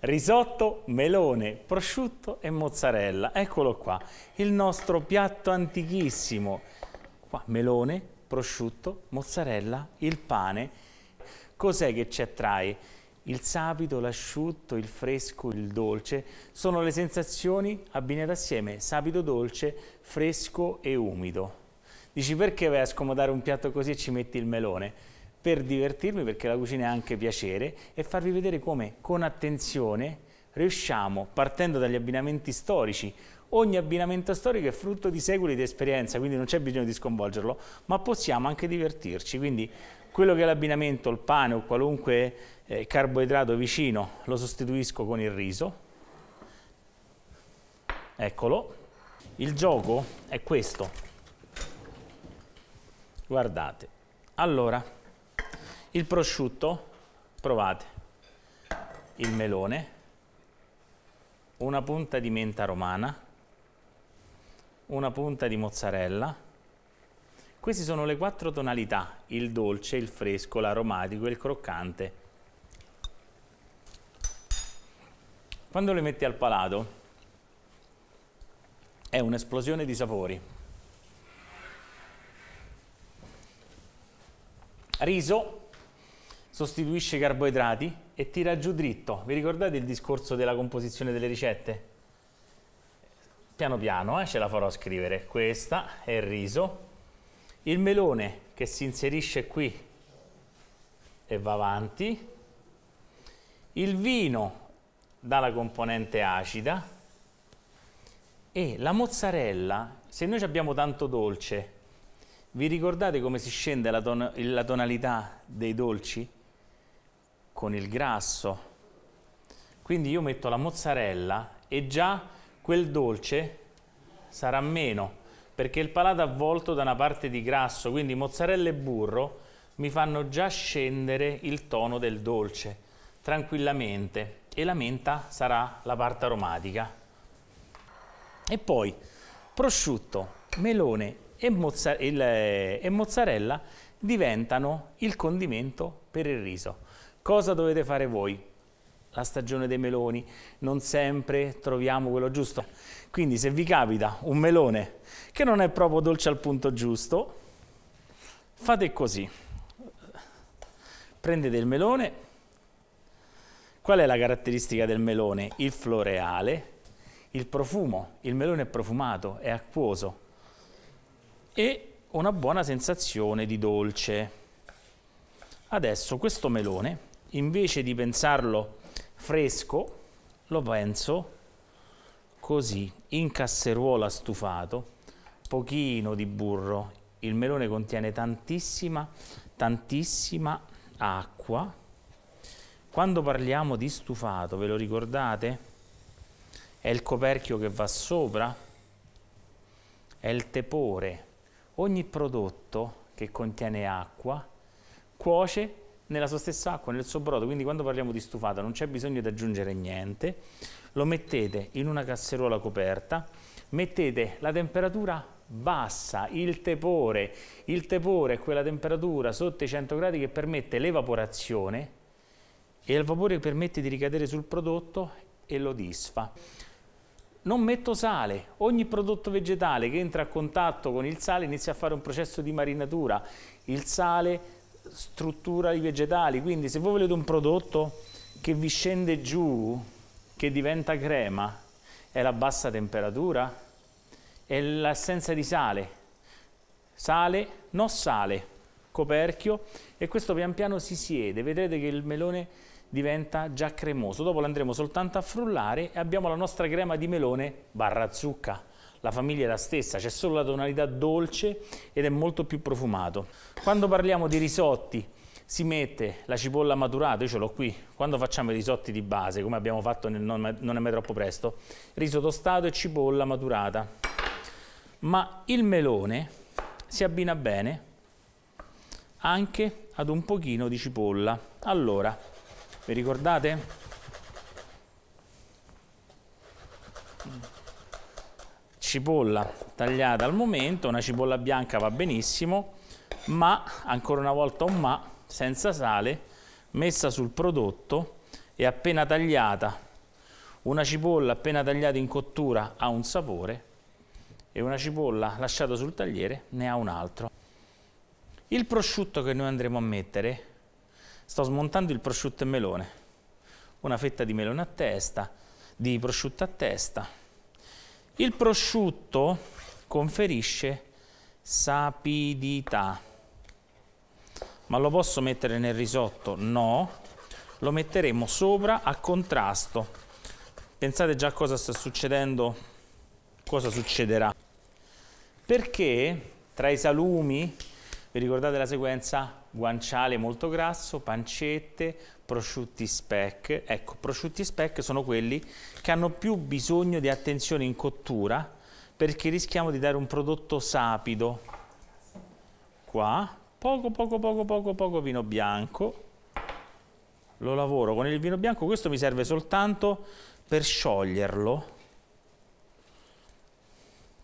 risotto, melone, prosciutto e mozzarella. Eccolo qua, il nostro piatto antichissimo. Qua melone, prosciutto, mozzarella, il pane. Cos'è che ci attrae? Il sapido, l'asciutto, il fresco, il dolce sono le sensazioni abbinate assieme sapido dolce, fresco e umido. Dici perché vai a scomodare un piatto così e ci metti il melone? per divertirmi, perché la cucina è anche piacere, e farvi vedere come con attenzione riusciamo, partendo dagli abbinamenti storici, ogni abbinamento storico è frutto di secoli di esperienza, quindi non c'è bisogno di sconvolgerlo, ma possiamo anche divertirci, quindi quello che è l'abbinamento, il pane o qualunque eh, carboidrato vicino, lo sostituisco con il riso, eccolo, il gioco è questo, guardate, allora il prosciutto, provate, il melone, una punta di menta romana, una punta di mozzarella. Queste sono le quattro tonalità, il dolce, il fresco, l'aromatico e il croccante. Quando le metti al palato è un'esplosione di sapori. Riso, sostituisce i carboidrati e tira giù dritto. Vi ricordate il discorso della composizione delle ricette? Piano piano, eh, ce la farò scrivere. Questa è il riso. Il melone che si inserisce qui e va avanti. Il vino dalla componente acida e la mozzarella, se noi abbiamo tanto dolce, vi ricordate come si scende la, ton la tonalità dei dolci? con il grasso. Quindi io metto la mozzarella e già quel dolce sarà meno, perché il palato è avvolto da una parte di grasso, quindi mozzarella e burro mi fanno già scendere il tono del dolce tranquillamente e la menta sarà la parte aromatica. E poi prosciutto, melone e, mozzarella, eh, e mozzarella diventano il condimento per il riso. Cosa dovete fare voi? La stagione dei meloni, non sempre troviamo quello giusto. Quindi se vi capita un melone che non è proprio dolce al punto giusto, fate così. Prendete il melone, qual è la caratteristica del melone? Il floreale, il profumo, il melone è profumato, è acquoso e una buona sensazione di dolce. Adesso questo melone invece di pensarlo fresco, lo penso così, in casseruola stufato, pochino di burro. Il melone contiene tantissima, tantissima acqua. Quando parliamo di stufato, ve lo ricordate? È il coperchio che va sopra, è il tepore. Ogni prodotto che contiene acqua cuoce nella sua stessa acqua, nel suo brodo, quindi quando parliamo di stufata non c'è bisogno di aggiungere niente, lo mettete in una casseruola coperta, mettete la temperatura bassa, il tepore, il tepore è quella temperatura sotto i 100 gradi che permette l'evaporazione e il vapore permette di ricadere sul prodotto e lo disfa. Non metto sale, ogni prodotto vegetale che entra a contatto con il sale inizia a fare un processo di marinatura, il sale struttura di vegetali, quindi se voi volete un prodotto che vi scende giù, che diventa crema, è la bassa temperatura, è l'assenza di sale, sale, no sale, coperchio e questo pian piano si siede, vedrete che il melone diventa già cremoso, dopo lo andremo soltanto a frullare e abbiamo la nostra crema di melone barra zucca la famiglia è la stessa, c'è solo la tonalità dolce ed è molto più profumato. Quando parliamo di risotti si mette la cipolla maturata, io ce l'ho qui, quando facciamo i risotti di base, come abbiamo fatto nel non, non è mai troppo presto, riso tostato e cipolla maturata. Ma il melone si abbina bene anche ad un pochino di cipolla. Allora, vi ricordate? cipolla tagliata al momento, una cipolla bianca va benissimo, ma ancora una volta un ma, senza sale, messa sul prodotto e appena tagliata. Una cipolla appena tagliata in cottura ha un sapore e una cipolla lasciata sul tagliere ne ha un altro. Il prosciutto che noi andremo a mettere, sto smontando il prosciutto e melone, una fetta di melone a testa, di prosciutto a testa, il prosciutto conferisce sapidità. Ma lo posso mettere nel risotto? No, lo metteremo sopra a contrasto. Pensate già a cosa sta succedendo, cosa succederà. Perché tra i salumi, vi ricordate la sequenza, guanciale molto grasso, pancette, prosciutti spec. Ecco, prosciutti spec sono quelli che hanno più bisogno di attenzione in cottura perché rischiamo di dare un prodotto sapido. Qua, poco, poco, poco, poco, poco vino bianco. Lo lavoro con il vino bianco, questo mi serve soltanto per scioglierlo.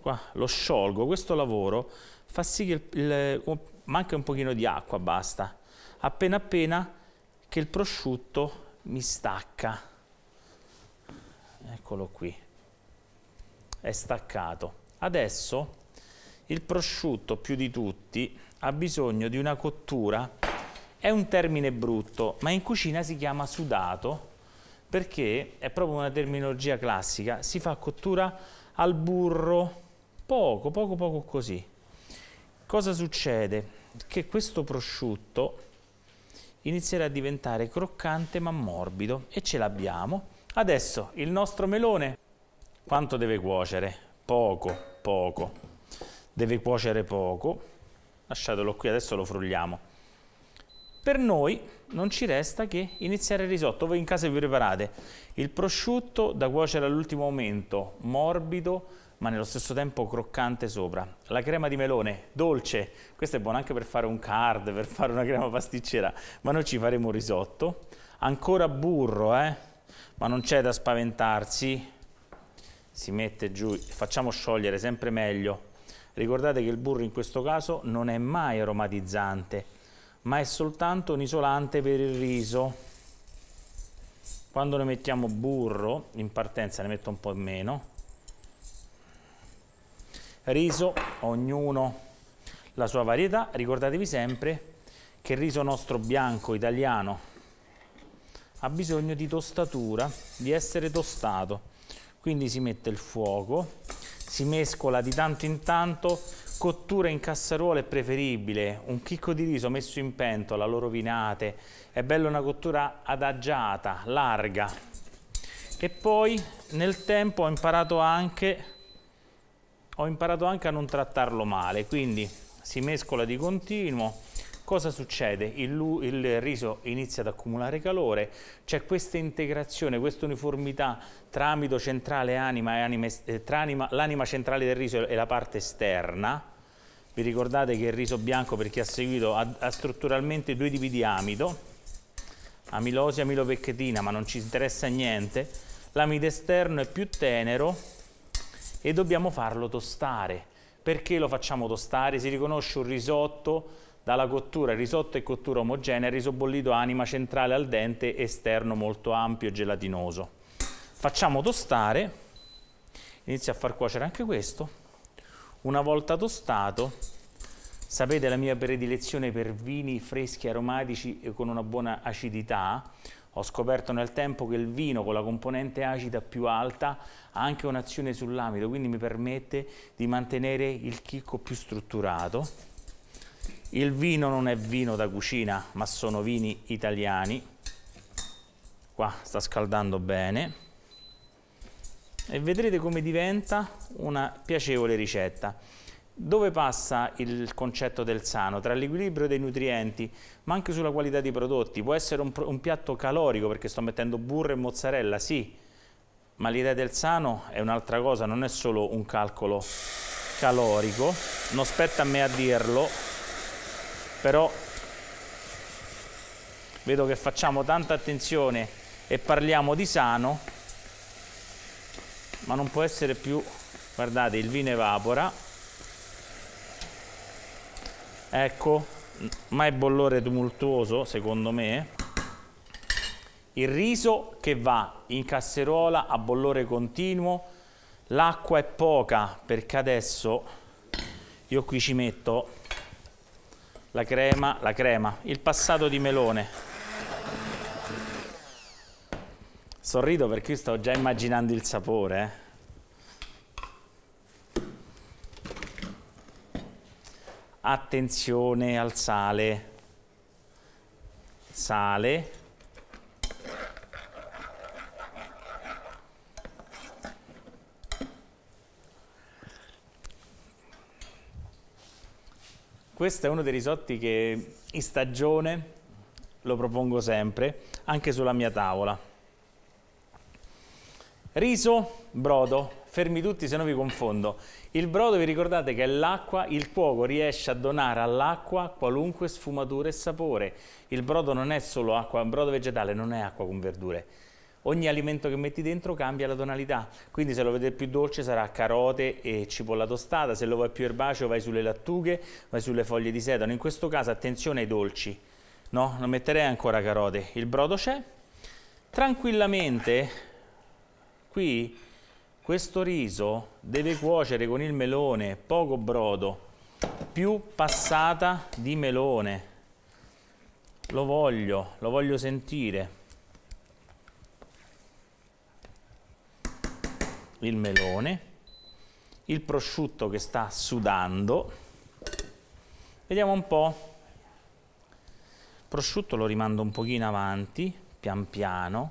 Qua, lo sciolgo, questo lavoro fa sì che il, il, manca un pochino di acqua, basta. Appena appena che il prosciutto mi stacca. Eccolo qui. È staccato. Adesso il prosciutto più di tutti ha bisogno di una cottura. È un termine brutto, ma in cucina si chiama sudato perché è proprio una terminologia classica, si fa cottura al burro, poco, poco, poco così. Cosa succede? Che questo prosciutto inizierà a diventare croccante ma morbido e ce l'abbiamo. Adesso il nostro melone quanto deve cuocere? Poco, poco. Deve cuocere poco. Lasciatelo qui, adesso lo frulliamo. Per noi non ci resta che iniziare il risotto. Voi in casa vi preparate il prosciutto da cuocere all'ultimo momento, morbido, ma nello stesso tempo croccante sopra. La crema di melone, dolce, questa è buona anche per fare un card, per fare una crema pasticcera, ma noi ci faremo un risotto. Ancora burro, eh? ma non c'è da spaventarsi, si mette giù, facciamo sciogliere sempre meglio. Ricordate che il burro in questo caso non è mai aromatizzante, ma è soltanto un isolante per il riso. Quando ne mettiamo burro, in partenza ne metto un po' meno, riso, ognuno la sua varietà, ricordatevi sempre che il riso nostro bianco italiano ha bisogno di tostatura, di essere tostato, quindi si mette il fuoco, si mescola di tanto in tanto, cottura in casseruola è preferibile, un chicco di riso messo in pentola, lo rovinate, è bella una cottura adagiata, larga. E poi nel tempo ho imparato anche ho imparato anche a non trattarlo male, quindi si mescola di continuo. Cosa succede? Il, il riso inizia ad accumulare calore, c'è questa integrazione, questa uniformità tra amido centrale anima e anime, eh, tra l'anima centrale del riso e la parte esterna. Vi ricordate che il riso bianco, per chi ha seguito, ha, ha strutturalmente due tipi di amido, amilosi e amilopecchetina, ma non ci interessa niente. L'amido esterno è più tenero, e dobbiamo farlo tostare. Perché lo facciamo tostare? Si riconosce un risotto dalla cottura, risotto e cottura omogenea, riso bollito anima centrale al dente, esterno molto ampio e gelatinoso. Facciamo tostare, inizio a far cuocere anche questo, una volta tostato, sapete la mia predilezione per vini freschi, aromatici e con una buona acidità, ho scoperto nel tempo che il vino con la componente acida più alta ha anche un'azione sull'amido, quindi mi permette di mantenere il chicco più strutturato. Il vino non è vino da cucina, ma sono vini italiani. Qua sta scaldando bene. E vedrete come diventa una piacevole ricetta. Dove passa il concetto del sano? Tra l'equilibrio dei nutrienti, ma anche sulla qualità dei prodotti. Può essere un, un piatto calorico perché sto mettendo burro e mozzarella, sì, ma l'idea del sano è un'altra cosa, non è solo un calcolo calorico. Non spetta a me a dirlo, però vedo che facciamo tanta attenzione e parliamo di sano, ma non può essere più... Guardate, il vino evapora ecco, mai bollore tumultuoso secondo me. Il riso che va in casseruola a bollore continuo, l'acqua è poca perché adesso io qui ci metto la crema, la crema, il passato di melone. Sorrido perché sto già immaginando il sapore, eh. attenzione al sale, sale, questo è uno dei risotti che in stagione lo propongo sempre, anche sulla mia tavola. Riso, brodo, fermi tutti se no vi confondo. Il brodo vi ricordate che è l'acqua, il cuoco riesce a donare all'acqua qualunque sfumatura e sapore. Il brodo non è solo acqua, un brodo vegetale non è acqua con verdure. Ogni alimento che metti dentro cambia la tonalità, quindi se lo vedete più dolce sarà carote e cipolla tostata, se lo vuoi più erbaceo vai sulle lattughe, vai sulle foglie di sedano. In questo caso attenzione ai dolci, no? Non metterei ancora carote. Il brodo c'è. Tranquillamente, qui questo riso deve cuocere con il melone poco brodo più passata di melone lo voglio, lo voglio sentire il melone il prosciutto che sta sudando vediamo un po' il prosciutto lo rimando un pochino avanti pian piano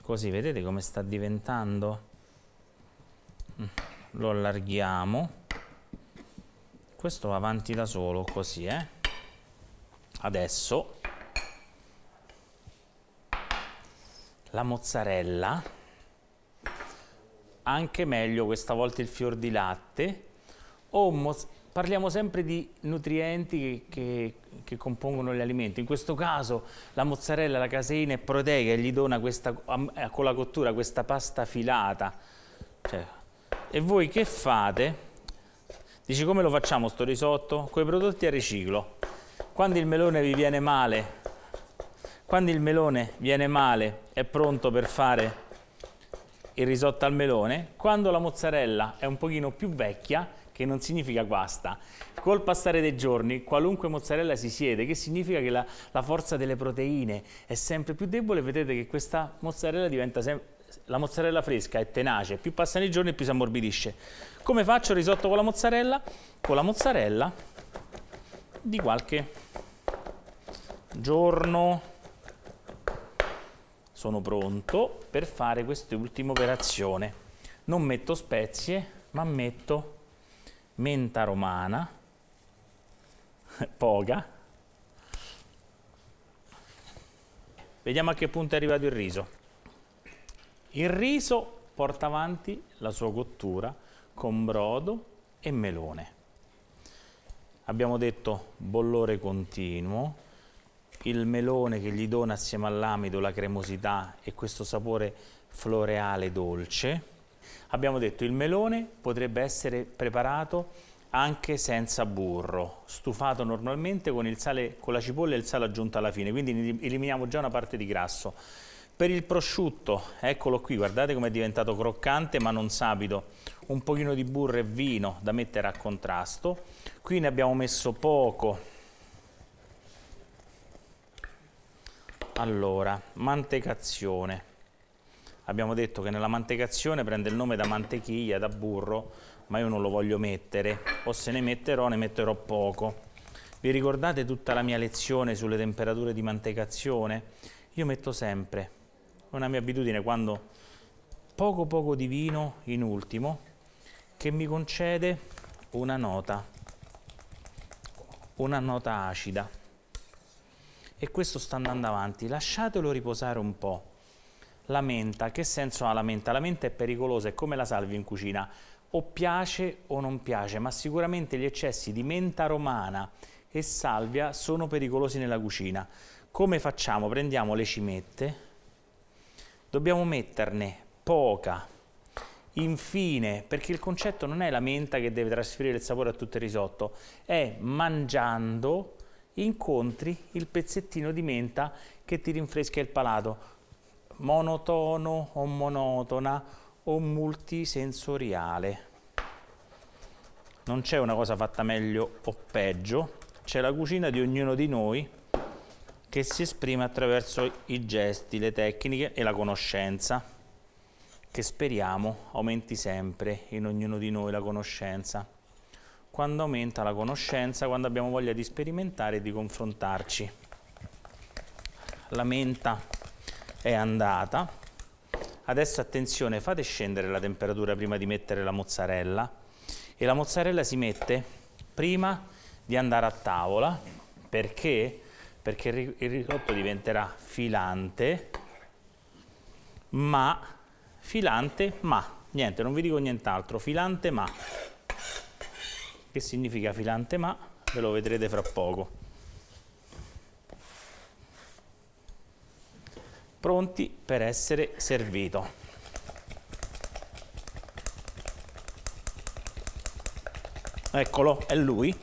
così vedete come sta diventando Mm. lo allarghiamo questo va avanti da solo così eh adesso la mozzarella anche meglio questa volta il fior di latte o parliamo sempre di nutrienti che, che, che, compongono gli alimenti in questo caso la mozzarella, la caseina è proteica e gli dona questa, eh, con la cottura questa pasta filata cioè, e voi che fate? Dici come lo facciamo sto risotto? Con i prodotti a riciclo. Quando il melone vi viene male, quando il melone viene male è pronto per fare il risotto al melone, quando la mozzarella è un pochino più vecchia, che non significa guasta, col passare dei giorni qualunque mozzarella si siede, che significa che la, la forza delle proteine è sempre più debole, vedete che questa mozzarella diventa sempre la mozzarella fresca è tenace, più passano i giorni più si ammorbidisce. Come faccio il risotto con la mozzarella? Con la mozzarella di qualche giorno sono pronto per fare quest'ultima operazione. Non metto spezie, ma metto menta romana, poca. Vediamo a che punto è arrivato il riso. Il riso porta avanti la sua cottura con brodo e melone. Abbiamo detto bollore continuo, il melone che gli dona assieme all'amido la cremosità e questo sapore floreale dolce. Abbiamo detto il melone potrebbe essere preparato anche senza burro, stufato normalmente con, sale, con la cipolla e il sale aggiunto alla fine, quindi eliminiamo già una parte di grasso. Per il prosciutto, eccolo qui, guardate com'è diventato croccante ma non sabido. Un pochino di burro e vino da mettere a contrasto. Qui ne abbiamo messo poco. Allora, mantecazione. Abbiamo detto che nella mantecazione prende il nome da mantechiglia, da burro, ma io non lo voglio mettere, o se ne metterò, ne metterò poco. Vi ricordate tutta la mia lezione sulle temperature di mantecazione? Io metto sempre è una mia abitudine quando poco poco di vino in ultimo che mi concede una nota, una nota acida. E questo sta andando avanti, lasciatelo riposare un po'. La menta, che senso ha la menta? La menta è pericolosa, è come la salvi in cucina, o piace o non piace, ma sicuramente gli eccessi di menta romana e salvia sono pericolosi nella cucina. Come facciamo? Prendiamo le cimette, dobbiamo metterne poca, infine, perché il concetto non è la menta che deve trasferire il sapore a tutto il risotto, è mangiando incontri il pezzettino di menta che ti rinfresca il palato, monotono o monotona o multisensoriale. Non c'è una cosa fatta meglio o peggio, c'è la cucina di ognuno di noi che si esprime attraverso i gesti, le tecniche e la conoscenza, che speriamo aumenti sempre in ognuno di noi la conoscenza. Quando aumenta la conoscenza, quando abbiamo voglia di sperimentare e di confrontarci. La menta è andata. Adesso attenzione, fate scendere la temperatura prima di mettere la mozzarella e la mozzarella si mette prima di andare a tavola perché perché il risotto diventerà filante, ma, filante, ma, niente, non vi dico nient'altro, filante ma. Che significa filante ma? Ve lo vedrete fra poco. Pronti per essere servito. Eccolo, è lui.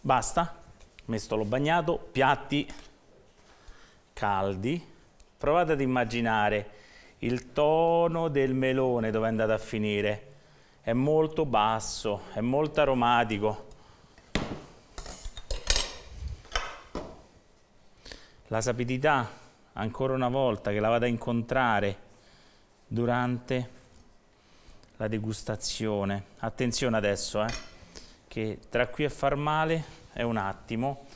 Basta, mestolo bagnato, piatti caldi. Provate ad immaginare il tono del melone dove è andato a finire. È molto basso, è molto aromatico. La sapidità, ancora una volta, che la vado a incontrare durante la degustazione. Attenzione adesso, eh, che tra qui a far male è un attimo,